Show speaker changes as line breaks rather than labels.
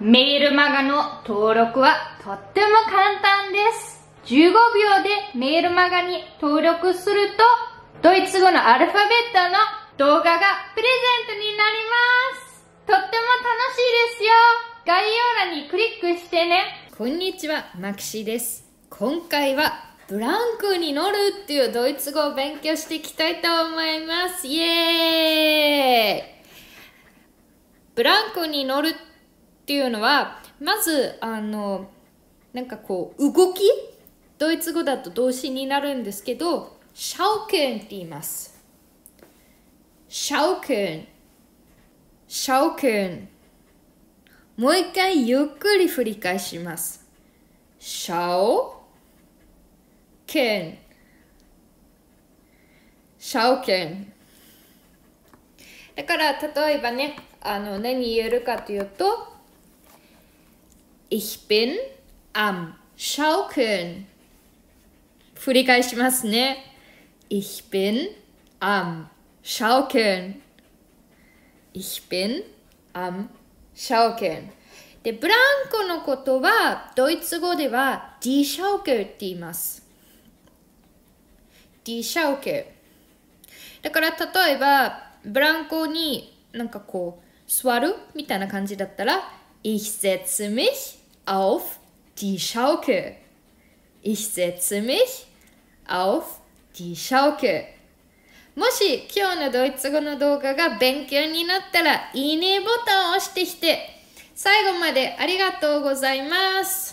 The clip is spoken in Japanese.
メールマガの登録はとっても簡単です。15秒でメールマガに登録すると、ドイツ語のアルファベットの動画がプレゼントになります。とっても楽しいですよ。
概要欄にクリックしてね。こんにちは、マキシです。今回はブランクに乗るっていうドイツ語を勉強していきたいと思います。イエーイブランクに乗るってっていうのはまずあのなんかこう動きドイツ語だと動詞になるんですけどシャオケンって言いますシャオケンシャオケンもう一回ゆっくり振り返しますシャオケンシャオケンだから例えばねあの何言えるかというと Ich bin am Schaukeln. 繰り返しますね。Ich bin am Schaukeln. Ich bin am Schaukeln. で、ブランコのことは、ドイツ語では Die Schaukel って言います。Die Schaukel。だから、例えば、ブランコになんかこう、座るみたいな感じだったら、Ich setze mich auf die Schaukel. Ich setze mich auf die Schaukel. もし今日のドイツ語の動画が勉強になったらいいねボタンを押してきて最後までありがとうございます。